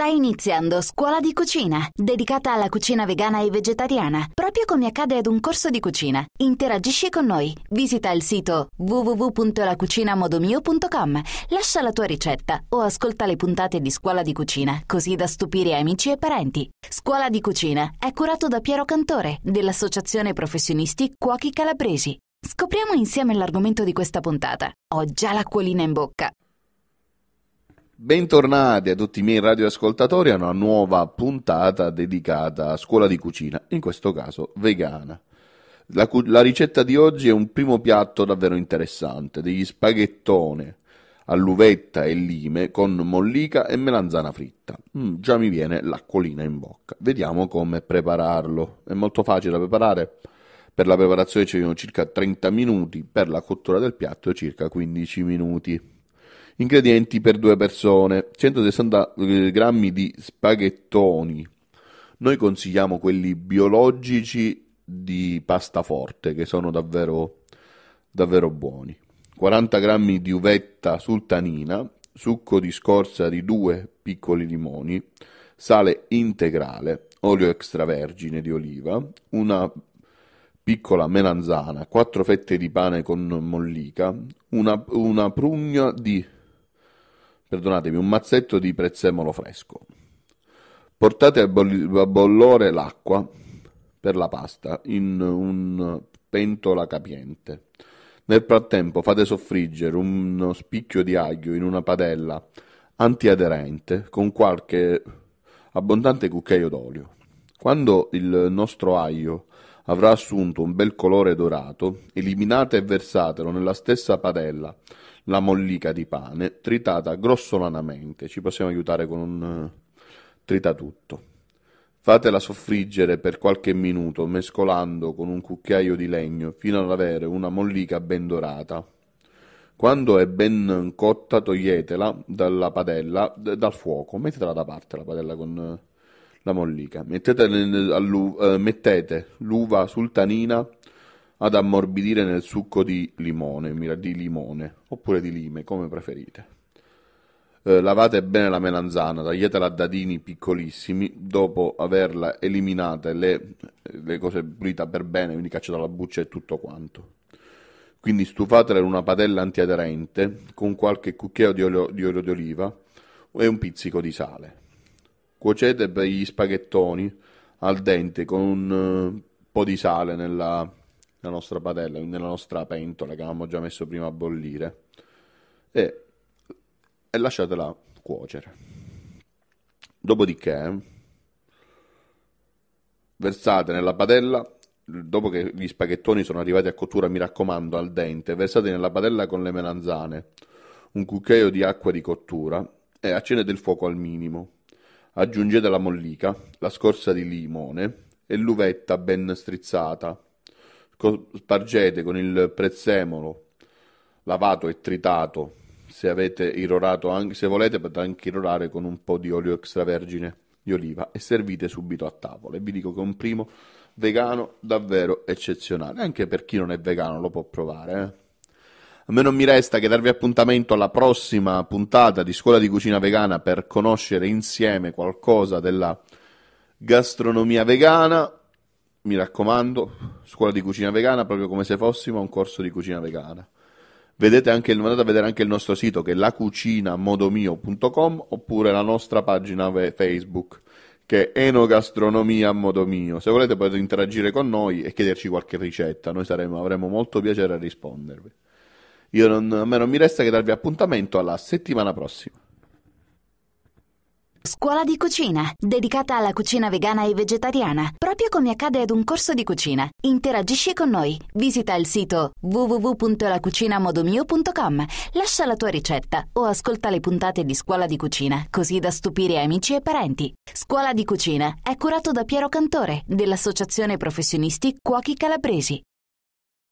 Sta iniziando Scuola di Cucina, dedicata alla cucina vegana e vegetariana, proprio come accade ad un corso di cucina. Interagisci con noi, visita il sito www.lacucinamodomio.com, lascia la tua ricetta o ascolta le puntate di Scuola di Cucina, così da stupire amici e parenti. Scuola di Cucina è curato da Piero Cantore, dell'Associazione Professionisti Cuochi Calabresi. Scopriamo insieme l'argomento di questa puntata. Ho già l'acquolina in bocca. Bentornati a tutti i miei radioascoltatori a una nuova puntata dedicata a scuola di cucina, in questo caso vegana. La, cu- la ricetta di oggi è un primo piatto davvero interessante, degli spaghettone all'uvetta e lime con mollica e melanzana fritta. Mm, già mi viene l'acquolina in bocca. Vediamo come prepararlo. È molto facile da preparare. Per la preparazione ci vogliono circa 30 minuti, per la cottura del piatto circa 15 minuti. Ingredienti per due persone: 160 eh, g di spaghettoni. Noi consigliamo quelli biologici di pasta forte che sono davvero, davvero buoni. 40 g di uvetta sultanina, succo di scorza di due piccoli limoni, sale integrale, olio extravergine di oliva, una piccola melanzana, 4 fette di pane con mollica, una, una prugna di perdonatemi, un mazzetto di prezzemolo fresco. Portate a, bo- a bollore l'acqua per la pasta in una pentola capiente. Nel frattempo fate soffriggere uno spicchio di aglio in una padella antiaderente con qualche abbondante cucchiaio d'olio. Quando il nostro aglio avrà assunto un bel colore dorato, eliminate e versatelo nella stessa padella la mollica di pane, tritata grossolanamente, ci possiamo aiutare con un eh, tritatutto. Fatela soffriggere per qualche minuto mescolando con un cucchiaio di legno fino ad avere una mollica ben dorata. Quando è ben cotta toglietela dalla padella, dal fuoco, mettetela da parte la padella con eh, la mollica, mettete, eh, mettete l'uva sultanina ad ammorbidire nel succo di limone, di limone oppure di lime, come preferite. Eh, lavate bene la melanzana, tagliatela a dadini piccolissimi, dopo averla eliminata e le, le cose pulite per bene, quindi cacciata la buccia e tutto quanto. Quindi stufatela in una padella antiaderente con qualche cucchiaio di olio, di olio d'oliva e un pizzico di sale. Cuocete gli spaghettoni al dente con eh, un po' di sale nella, nella nostra padella, nella nostra pentola che avevamo già messo prima a bollire e, e lasciatela cuocere. Dopodiché versate nella padella dopo che gli spaghettoni sono arrivati a cottura, mi raccomando, al dente, versate nella padella con le melanzane, un cucchiaio di acqua di cottura e accendete il fuoco al minimo. Aggiungete la mollica, la scorza di limone e l'uvetta ben strizzata. Spargete con il prezzemolo lavato e tritato. Se avete irrorato, anche, se volete, potete anche irrorare con un po' di olio extravergine di oliva e servite subito a tavola. E vi dico che è un primo vegano davvero eccezionale. Anche per chi non è vegano lo può provare. Eh? A me non mi resta che darvi appuntamento alla prossima puntata di Scuola di Cucina Vegana per conoscere insieme qualcosa della gastronomia vegana mi raccomando, scuola di cucina vegana, proprio come se fossimo a un corso di cucina vegana. Vedete anche, andate a vedere anche il nostro sito che è lacucinamodomio.com oppure la nostra pagina Facebook che è Enogastronomia a Modo Mio. Se volete potete interagire con noi e chiederci qualche ricetta, noi saremo, avremo molto piacere a rispondervi. Non, a me non mi resta che darvi appuntamento alla settimana prossima. Scuola di cucina, dedicata alla cucina vegana e vegetariana, proprio come accade ad un corso di cucina. Interagisci con noi, visita il sito www.lacucinamodomio.com, lascia la tua ricetta o ascolta le puntate di Scuola di cucina, così da stupire amici e parenti. Scuola di cucina è curato da Piero Cantore, dell'Associazione Professionisti Cuochi Calabresi.